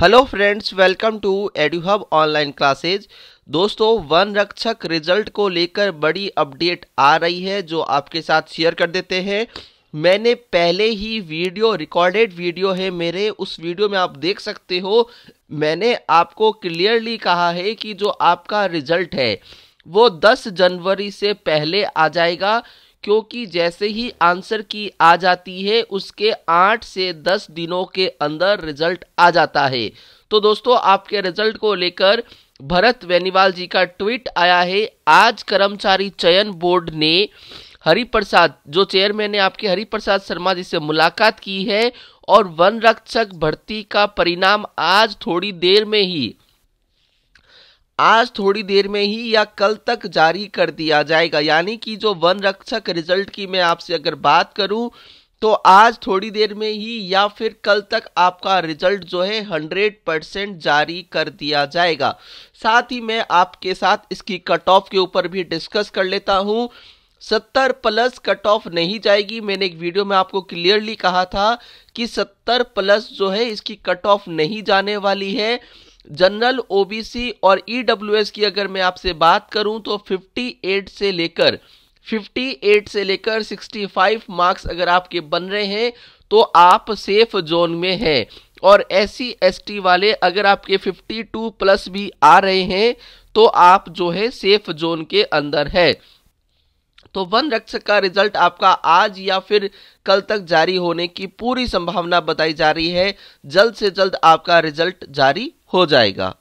hello friends welcome to Eduhub online classes दोस्तों वन रक्षक रिजल्ट को लेकर बड़ी अपडेट आ रही है जो आपके साथ शेयर कर देते हैं मैंने पहले ही वीडियो रिकॉर्डेड वीडियो है मेरे उस वीडियो में आप देख सकते हो मैंने आपको क्लियरली कहा है कि जो आपका रिजल्ट है वो 10 जनवरी से पहले आ जाएगा क्योंकि जैसे ही आंसर की आ जाती है उसके आठ से दस दिनों के अंदर रिजल्ट आ जाता है तो दोस्तों आपके रिजल्ट को लेकर भरत वेनीवाल जी का ट्वीट आया है आज कर्मचारी चयन बोर्ड ने हरिप्रसाद जो चेयरमैन ने आपके हरिप्रसाद शर्मा जी से मुलाकात की है और वन रक्षक भर्ती का परिणाम आज थोड़ी देर में ही आज थोड़ी देर में ही या कल तक जारी कर दिया जाएगा यानी कि जो वन रक्षक रिजल्ट की मैं आपसे अगर बात करूं तो आज थोड़ी देर में ही या फिर कल तक आपका रिजल्ट जो है हंड्रेड परसेंट जारी कर दिया जाएगा साथ ही मैं आपके साथ इसकी कट ऑफ के ऊपर भी डिस्कस कर लेता हूं सत्तर प्लस कट ऑफ नहीं जाएगी मैंने एक वीडियो में आपको क्लियरली कहा था कि सत्तर प्लस जो है इसकी कट ऑफ नहीं जाने वाली है जनरल ओबीसी और ईडब्ल्यूएस e की अगर मैं आपसे बात करूं तो 58 से लेकर 58 से लेकर 65 मार्क्स अगर आपके बन रहे हैं तो आप सेफ जोन में हैं और एस सी वाले अगर आपके 52 प्लस भी आ रहे हैं तो आप जो है सेफ जोन के अंदर है तो वन रक्षक का रिजल्ट आपका आज या फिर कल तक जारी होने की पूरी संभावना बताई जा रही है जल्द से जल्द आपका रिजल्ट जारी हो जाएगा